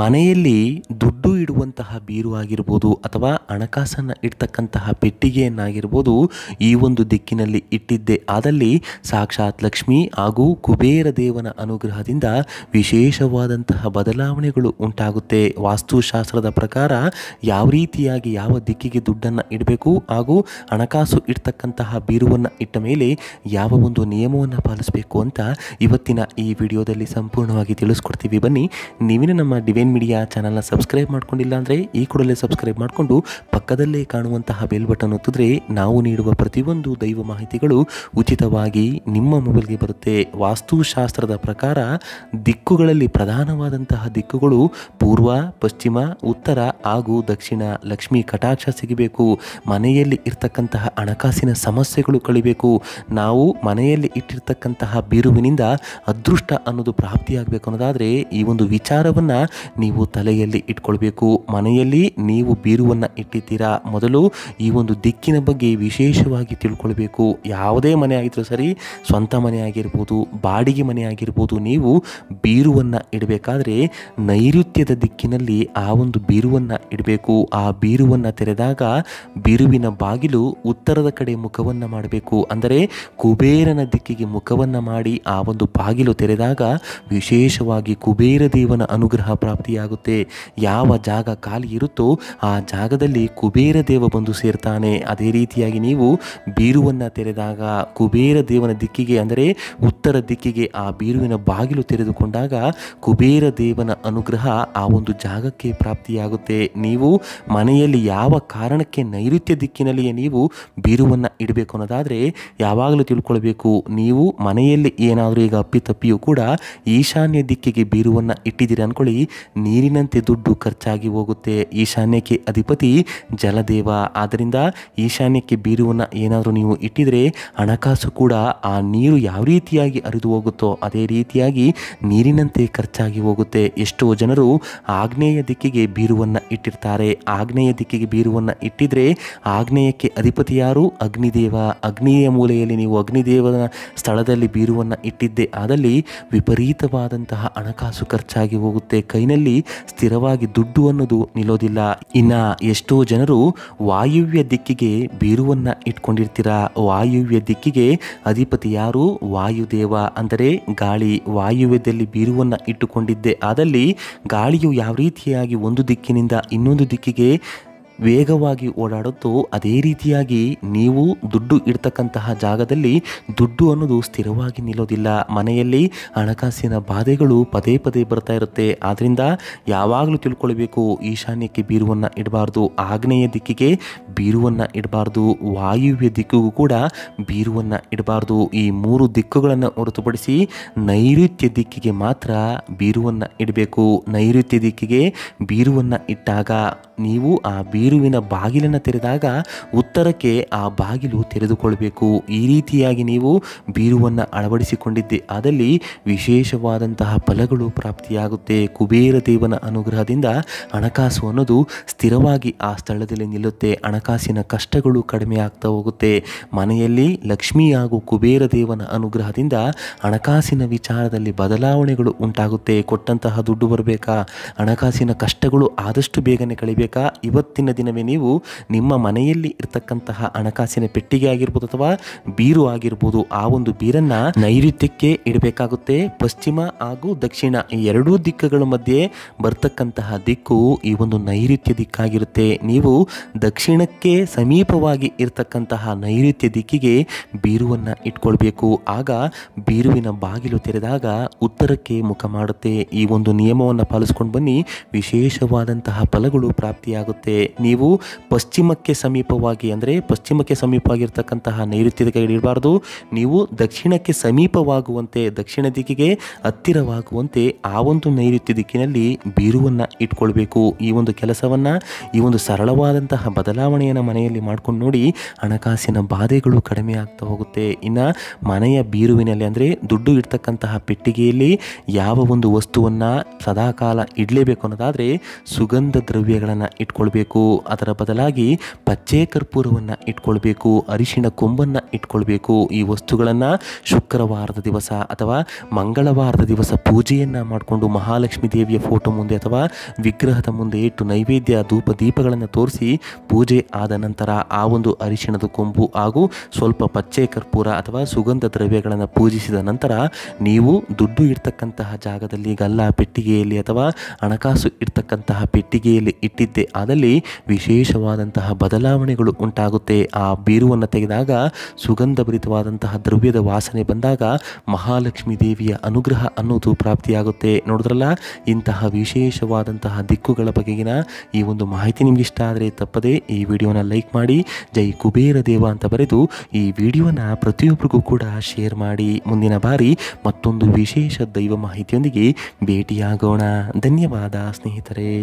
ಮನೆಯಲ್ಲಿ ದುಡ್ಡು ಇಡ್ತಕ್ಕಂತಹ ಬೀರು ಆಗಿರ್ಬೋದು ಅಥವಾ ಹಣಕಾಸನ್ನು ಇಡ್ತಕ್ಕಂತಹ ಪೆಟ್ಟಿಗೆಯನ್ನಾಗಿರ್ಬೋದು ಈ ಒಂದು ದಿಕ್ಕಿನಲ್ಲಿ ಇಟ್ಟಿದ್ದೆ ಆದಲ್ಲಿ ಸಾಕ್ಷಾತ್ ಲಕ್ಷ್ಮಿ ಹಾಗೂ ಕುಬೇರ ದೇವನ ಅನುಗ್ರಹದಿಂದ ವಿಶೇಷವಾದಂತಹ ಬದಲಾವಣೆಗಳು ಉಂಟಾಗುತ್ತೆ ವಾಸ್ತುಶಾಸ್ತ್ರದ ಪ್ರಕಾರ ಯಾವ ರೀತಿಯಾಗಿ ಯಾವ ದಿಕ್ಕಿಗೆ ದುಡ್ಡನ್ನು ಇಡಬೇಕು ಹಾಗೂ ಹಣಕಾಸು ಇಡ್ತಕ್ಕಂತಹ ಬೀರುವನ್ನು ಇಟ್ಟ ಮೇಲೆ ಯಾವ ಒಂದು ನಿಯಮವನ್ನು ಪಾಲಿಸಬೇಕು ಅಂತ ಇವತ್ತಿನ ಈ ವಿಡಿಯೋದಲ್ಲಿ ಸಂಪೂರ್ಣವಾಗಿ ತಿಳಿಸ್ಕೊಡ್ತೀವಿ ಬನ್ನಿ ನೀವಿನ ನಮ್ಮ ಡಿವೈನ್ ಮೀಡಿಯಾ ಚಾನಲ್ನ ಸಬ್ಸ್ಕ್ರೈಬ್ ಮಾಡ್ಕೊಂಡಿಲ್ಲ ಈ ಕೂಡಲೇ ಸಬ್ಸ್ಕ್ರೈಬ್ ಮಾಡಿಕೊಂಡು ಪಕ್ಕದಲ್ಲೇ ಕಾಣುವಂತಹ ಬೆಲ್ ಬಟನ್ ಒತ್ತಿದ್ರೆ ನಾವು ನೀಡುವ ಪ್ರತಿಯೊಂದು ದೈವ ಮಾಹಿತಿಗಳು ಉಚಿತವಾಗಿ ನಿಮ್ಮ ಮೊಬೈಲ್ಗೆ ಬರುತ್ತೆ ವಾಸ್ತುಶಾಸ್ತ್ರದ ಪ್ರಕಾರ ದಿಕ್ಕುಗಳಲ್ಲಿ ಪ್ರಧಾನವಾದಂತಹ ದಿಕ್ಕುಗಳು ಪೂರ್ವ ಪಶ್ಚಿಮ ಉತ್ತರ ಹಾಗೂ ದಕ್ಷಿಣ ಲಕ್ಷ್ಮಿ ಕಟಾಕ್ಷ ಸಿಗಬೇಕು ಮನೆಯಲ್ಲಿ ಇರ್ತಕ್ಕಂತಹ ಹಣಕಾಸಿನ ಸಮಸ್ಯೆಗಳು ಕಳಿಬೇಕು ನಾವು ಮನೆಯಲ್ಲಿ ಇಟ್ಟಿರ್ತಕ್ಕಂತಹ ಬೀರುವಿನಿಂದ ಅದೃಷ್ಟ ಅನ್ನೋದು ಪ್ರಾಪ್ತಿಯಾಗಬೇಕು ಅನ್ನೋದಾದರೆ ಈ ಒಂದು ವಿಚಾರವನ್ನು ನೀವು ತಲೆಯಲ್ಲಿ ಇಟ್ಕೊಳ್ಬೇಕು ಮನೆಯಲ್ಲಿ ನೀವು ಬೀರುವನ್ನು ಇಟ್ಟಿದ್ದೀರಾ ಮೊದಲು ಈ ಒಂದು ದಿಕ್ಕಿನ ಬಗ್ಗೆ ವಿಶೇಷವಾಗಿ ತಿಳ್ಕೊಳ್ಬೇಕು ಯಾವುದೇ ಮನೆ ಆಗಿದ್ರೂ ಸರಿ ಸ್ವಂತ ಮನೆ ಆಗಿರ್ಬೋದು ಬಾಡಿಗೆ ಮನೆ ಆಗಿರ್ಬೋದು ನೀವು ಬೀರುವನ್ನು ಇಡಬೇಕಾದ್ರೆ ನೈಋತ್ಯದ ದಿಕ್ಕಿನಲ್ಲಿ ಆ ಒಂದು ಬೀರುವನ್ನು ಇಡಬೇಕು ಆ ಬೀರುವನ್ನು ತೆರೆದಾಗ ಬೀರುವಿನ ಬಾಗಿಲು ಉತ್ತರದ ಕಡೆ ಮುಖವನ್ನು ಮಾಡಬೇಕು ಅಂದರೆ ಕುಬೇರನ ದಿಕ್ಕಿಗೆ ಮುಖವನ್ನು ಮಾಡಿ ಆ ಒಂದು ಬಾಗಿಲು ತೆರೆದಾಗ ವಿಶೇಷವಾಗಿ ಕುಬೇರ ದೇವನ ಅನುಗ್ರಹ ಪ್ರಾಪ್ತಿಯಾಗುತ್ತೆ ಯಾವ ಜಾಗ ಖಾಲಿ ಇರುತ್ತೋ ಆ ಜಾಗದಲ್ಲಿ ಕುಬೇರ ದೇವ ಬಂದು ಸೇರ್ತಾನೆ ಅದೇ ರೀತಿಯಾಗಿ ನೀವು ಬೀರುವನ್ನು ತೆರೆದಾಗ ಕುಬೇರ ದೇವನ ದಿಕ್ಕಿಗೆ ಅಂದರೆ ಉತ್ತರ ದಿಕ್ಕಿಗೆ ಆ ಬೀರುವಿನ ಬಾಗಿಲು ತೆರೆದುಕೊಂಡಾಗ ಕುಬೇರ ದೇವನ ಅನುಗ್ರಹ ಆ ಒಂದು ಜಾಗಕ್ಕೆ ಪ್ರಾಪ್ತಿಯಾಗುತ್ತೆ ನೀವು ಮನೆಯಲ್ಲಿ ಯಾವ ಕಾರಣಕ್ಕೆ ನೈಋತ್ಯ ದಿಕ್ಕಿನಲ್ಲಿಯೇ ನೀವು ಬೀರುವನ್ನು ಇಡಬೇಕು ಅನ್ನೋದಾದರೆ ಯಾವಾಗಲೂ ತಿಳ್ಕೊಳ್ಬೇಕು ನೀವು ಮನೆಯಲ್ಲಿ ಏನಾದರೂ ಈಗ ಅಪ್ಪಿತಪ್ಪಿಯೂ ಕೂಡ ಈಶಾನ್ಯ ದಿಕ್ಕಿಗೆ ಬೀರುವನ್ನು ಇಟ್ಟಿದ್ದೀರಿ ಅಂದ್ಕೊಳ್ಳಿ ನೀರಿನಂತೆ ದುಡ್ಡು ಖರ್ಚಾಗಿ ಹೋಗುತ್ತೆ ಹೋಗುತ್ತೆ ಈಶಾನ್ಯಕ್ಕೆ ಅಧಿಪತಿ ಜಲದೇವ ಆದ್ದರಿಂದ ಈಶಾನ್ಯಕ್ಕೆ ಬೀರುವನ್ನು ಏನಾದರೂ ನೀವು ಇಟ್ಟಿದರೆ ಹಣಕಾಸು ಕೂಡ ಆ ನೀರು ಯಾವ ರೀತಿಯಾಗಿ ಅರಿದು ಹೋಗುತ್ತೋ ಅದೇ ರೀತಿಯಾಗಿ ನೀರಿನಂತೆ ಖರ್ಚಾಗಿ ಹೋಗುತ್ತೆ ಎಷ್ಟೋ ಜನರು ಆಗ್ನೇಯ ದಿಕ್ಕಿಗೆ ಬೀರುವನ್ನು ಇಟ್ಟಿರ್ತಾರೆ ಆಗ್ನೇಯ ದಿಕ್ಕಿಗೆ ಬೀರುವನ್ನು ಇಟ್ಟಿದರೆ ಆಗ್ನೇಯಕ್ಕೆ ಅಧಿಪತಿ ಯಾರು ಅಗ್ನಿದೇವ ಅಗ್ನಿಯ ಮೂಲೆಯಲ್ಲಿ ನೀವು ಅಗ್ನಿದೇವನ ಸ್ಥಳದಲ್ಲಿ ಬೀರುವನ್ನು ಇಟ್ಟಿದ್ದೆ ಆದಲ್ಲಿ ವಿಪರೀತವಾದಂತಹ ಹಣಕಾಸು ಖರ್ಚಾಗಿ ಹೋಗುತ್ತೆ ಕೈನಲ್ಲಿ ಸ್ಥಿರವಾಗಿ ದುಡ್ಡು ಅನ್ನೋದು ನಿಲ್ಲೋದಿಲ್ಲ ಇನ್ನ ಎಷ್ಟೋ ಜನರು ವಾಯುವ್ಯ ದಿಕ್ಕಿಗೆ ಬೀರುವನ್ನ ಇಟ್ಕೊಂಡಿರ್ತೀರ ವಾಯುವ್ಯ ದಿಕ್ಕಿಗೆ ಅಧಿಪತಿ ಯಾರು ವಾಯುದೇವ ಅಂದರೆ ಗಾಳಿ ವಾಯುವ್ಯದಲ್ಲಿ ಬೀರುವನ್ನ ಇಟ್ಟುಕೊಂಡಿದ್ದೆ ಆದಲ್ಲಿ ಗಾಳಿಯು ಯಾವ ರೀತಿಯಾಗಿ ಒಂದು ದಿಕ್ಕಿನಿಂದ ಇನ್ನೊಂದು ದಿಕ್ಕಿಗೆ ವೇಗವಾಗಿ ಓಡಾಡುತ್ತೋ ಅದೇ ರೀತಿಯಾಗಿ ನೀವು ದುಡ್ಡು ಇಡ್ತಕ್ಕಂತಹ ಜಾಗದಲ್ಲಿ ದುಡ್ಡು ಅನ್ನೋದು ಸ್ಥಿರವಾಗಿ ನಿಲ್ಲೋದಿಲ್ಲ ಮನೆಯಲ್ಲಿ ಹಣಕಾಸಿನ ಬಾಧೆಗಳು ಪದೇ ಪದೇ ಬರ್ತಾ ಇರುತ್ತೆ ಆದ್ದರಿಂದ ಯಾವಾಗಲೂ ತಿಳ್ಕೊಳ್ಬೇಕು ಈಶಾನ್ಯಕ್ಕೆ ಬೀರುವನ್ನು ಇಡಬಾರ್ದು ಆಗ್ನೇಯ ದಿಕ್ಕಿಗೆ ಬೀರುವನ್ನು ಇಡಬಾರ್ದು ವಾಯುವ್ಯ ದಿಕ್ಕಿಗೂ ಕೂಡ ಬೀರುವನ್ನು ಇಡಬಾರ್ದು ಈ ಮೂರು ದಿಕ್ಕುಗಳನ್ನು ಹೊರತುಪಡಿಸಿ ನೈಋತ್ಯ ದಿಕ್ಕಿಗೆ ಮಾತ್ರ ಬೀರುವನ್ನು ಇಡಬೇಕು ನೈಋತ್ಯ ದಿಕ್ಕಿಗೆ ಬೀರುವನ್ನು ಇಟ್ಟಾಗ ನೀವು ಆ ಬೀರು ಬೀರುವಿನ ಬಾಗಿಲನ್ನು ತೆರೆದಾಗ ಉತ್ತರಕ್ಕೆ ಆ ಬಾಗಿಲು ತೆರೆದುಕೊಳ್ಬೇಕು ಈ ರೀತಿಯಾಗಿ ನೀವು ಬೀರುವನ್ನು ಅಳವಡಿಸಿಕೊಂಡಿದ್ದೆ ಅದಲ್ಲಿ ವಿಶೇಷವಾದಂತಹ ಫಲಗಳು ಪ್ರಾಪ್ತಿಯಾಗುತ್ತೆ ಕುಬೇರ ದೇವನ ಅನುಗ್ರಹದಿಂದ ಹಣಕಾಸು ಅನ್ನೋದು ಸ್ಥಿರವಾಗಿ ಆ ಸ್ಥಳದಲ್ಲಿ ನಿಲ್ಲುತ್ತೆ ಹಣಕಾಸಿನ ಕಷ್ಟಗಳು ಕಡಿಮೆ ಆಗ್ತಾ ಹೋಗುತ್ತೆ ಮನೆಯಲ್ಲಿ ಲಕ್ಷ್ಮಿ ಹಾಗೂ ಕುಬೇರ ದೇವನ ಅನುಗ್ರಹದಿಂದ ಹಣಕಾಸಿನ ವಿಚಾರದಲ್ಲಿ ಬದಲಾವಣೆಗಳು ಉಂಟಾಗುತ್ತೆ ಕೊಟ್ಟಂತಹ ದುಡ್ಡು ಬರಬೇಕಾ ಹಣಕಾಸಿನ ಕಷ್ಟಗಳು ಆದಷ್ಟು ಬೇಗನೆ ಕಳಿಬೇಕಾ ಇವತ್ತಿನ ದಿನವೇ ನೀವು ನಿಮ್ಮ ಮನೆಯಲ್ಲಿ ಇರತಕ್ಕಂತಹ ಹಣಕಾಸಿನ ಪೆಟ್ಟಿಗೆ ಆಗಿರ್ಬೋದು ಅಥವಾ ಬೀರು ಆಗಿರ್ಬೋದು ಆ ಒಂದು ಬೀರನ್ನ ನೈಋತ್ಯಕ್ಕೆ ಇಡಬೇಕಾಗುತ್ತೆ ಪಶ್ಚಿಮ ಹಾಗೂ ದಕ್ಷಿಣ ಈ ಎರಡೂ ದಿಕ್ಕುಗಳ ಮಧ್ಯೆ ಬರ್ತಕ್ಕಂತಹ ದಿಕ್ಕು ಈ ಒಂದು ನೈಋತ್ಯ ದಿಕ್ಕಾಗಿರುತ್ತೆ ನೀವು ದಕ್ಷಿಣಕ್ಕೆ ಸಮೀಪವಾಗಿ ಇರತಕ್ಕಂತಹ ನೈಋತ್ಯ ದಿಕ್ಕಿಗೆ ಬೀರುವನ್ನ ಇಟ್ಕೊಳ್ಬೇಕು ಆಗ ಬೀರುವಿನ ಬಾಗಿಲು ತೆರೆದಾಗ ಉತ್ತರಕ್ಕೆ ಮುಖ ಮಾಡುತ್ತೆ ಈ ಒಂದು ನಿಯಮವನ್ನು ಪಾಲಿಸ್ಕೊಂಡು ಬನ್ನಿ ವಿಶೇಷವಾದಂತಹ ಫಲಗಳು ಪ್ರಾಪ್ತಿಯಾಗುತ್ತೆ ನೀವು ಪಶ್ಚಿಮಕ್ಕೆ ಸಮೀಪವಾಗಿ ಅಂದರೆ ಪಶ್ಚಿಮಕ್ಕೆ ಸಮೀಪವಾಗಿರ್ತಕ್ಕಂತಹ ನೈಋತ್ಯ ಕೈಗೆ ಇಡಬಾರ್ದು ನೀವು ದಕ್ಷಿಣಕ್ಕೆ ಸಮೀಪವಾಗುವಂತೆ ದಕ್ಷಿಣ ದಿಕ್ಕಿಗೆ ಹತ್ತಿರವಾಗುವಂತೆ ಆ ಒಂದು ನೈಋತ್ಯ ದಿಕ್ಕಿನಲ್ಲಿ ಬೀರುವನ್ನು ಇಟ್ಕೊಳ್ಬೇಕು ಈ ಒಂದು ಕೆಲಸವನ್ನು ಈ ಒಂದು ಸರಳವಾದಂತಹ ಬದಲಾವಣೆಯನ್ನು ಮನೆಯಲ್ಲಿ ಮಾಡ್ಕೊಂಡು ನೋಡಿ ಹಣಕಾಸಿನ ಬಾಧೆಗಳು ಕಡಿಮೆ ಆಗ್ತಾ ಹೋಗುತ್ತೆ ಇನ್ನು ಮನೆಯ ಬೀರುವಿನಲ್ಲಿ ಅಂದರೆ ದುಡ್ಡು ಇಡ್ತಕ್ಕಂತಹ ಪೆಟ್ಟಿಗೆಯಲ್ಲಿ ಯಾವ ಒಂದು ವಸ್ತುವನ್ನು ಸದಾಕಾಲ ಇಡಲೇಬೇಕು ಅನ್ನೋದಾದರೆ ಸುಗಂಧ ದ್ರವ್ಯಗಳನ್ನು ಇಟ್ಕೊಳ್ಬೇಕು ಅದರ ಬದಲಾಗಿ ಪಚ್ಚೆ ಕರ್ಪೂರವನ್ನು ಇಟ್ಕೊಳ್ಬೇಕು ಅರಿಶಿಣ ಕೊಂಬನ್ನು ಇಟ್ಕೊಳ್ಬೇಕು ಈ ವಸ್ತುಗಳನ್ನು ಶುಕ್ರವಾರದ ದಿವಸ ಅಥವಾ ಮಂಗಳವಾರದ ದಿವಸ ಪೂಜೆಯನ್ನು ಮಾಡಿಕೊಂಡು ಮಹಾಲಕ್ಷ್ಮೀ ದೇವಿಯ ಫೋಟೋ ಮುಂದೆ ಅಥವಾ ವಿಗ್ರಹದ ಮುಂದೆ ಇಟ್ಟು ನೈವೇದ್ಯ ಧೂಪ ದೀಪಗಳನ್ನು ತೋರಿಸಿ ಪೂಜೆ ಆದ ನಂತರ ಆ ಒಂದು ಅರಿಶಿಣದ ಕೊಂಬು ಹಾಗೂ ಸ್ವಲ್ಪ ಪಚ್ಚೆ ಕರ್ಪೂರ ಅಥವಾ ಸುಗಂಧ ದ್ರವ್ಯಗಳನ್ನು ಪೂಜಿಸಿದ ನಂತರ ನೀವು ದುಡ್ಡು ಇರ್ತಕ್ಕಂತಹ ಜಾಗದಲ್ಲಿ ಗಲ್ಲ ಪೆಟ್ಟಿಗೆಯಲ್ಲಿ ಅಥವಾ ಹಣಕಾಸು ಇರ್ತಕ್ಕಂತಹ ಪೆಟ್ಟಿಗೆಯಲ್ಲಿ ಇಟ್ಟಿದ್ದೆ ಆದಲ್ಲಿ ವಿಶೇಷವಾದಂತಹ ಬದಲಾವಣೆಗಳು ಉಂಟಾಗುತ್ತೆ ಆ ಬೀರುವನ್ನು ತೆಗೆದಾಗ ಸುಗಂಧಭರಿತವಾದಂತಹ ದ್ರವ್ಯದ ವಾಸನೆ ಬಂದಾಗ ಮಹಾಲಕ್ಷ್ಮೀ ದೇವಿಯ ಅನುಗ್ರಹ ಅನ್ನೋದು ಪ್ರಾಪ್ತಿಯಾಗುತ್ತೆ ನೋಡಿದ್ರಲ್ಲ ಇಂತಹ ವಿಶೇಷವಾದಂತಹ ದಿಕ್ಕುಗಳ ಬಗೆಗಿನ ಈ ಒಂದು ಮಾಹಿತಿ ನಿಮ್ಗೆ ಇಷ್ಟ ಆದರೆ ತಪ್ಪದೆ ಈ ವಿಡಿಯೋನ ಲೈಕ್ ಮಾಡಿ ಜೈ ಕುಬೇರ ದೇವ ಅಂತ ಬರೆದು ಈ ವಿಡಿಯೋನ ಪ್ರತಿಯೊಬ್ಬರಿಗೂ ಕೂಡ ಶೇರ್ ಮಾಡಿ ಮುಂದಿನ ಬಾರಿ ಮತ್ತೊಂದು ವಿಶೇಷ ದೈವ ಮಾಹಿತಿಯೊಂದಿಗೆ ಭೇಟಿಯಾಗೋಣ ಧನ್ಯವಾದ ಸ್ನೇಹಿತರೆ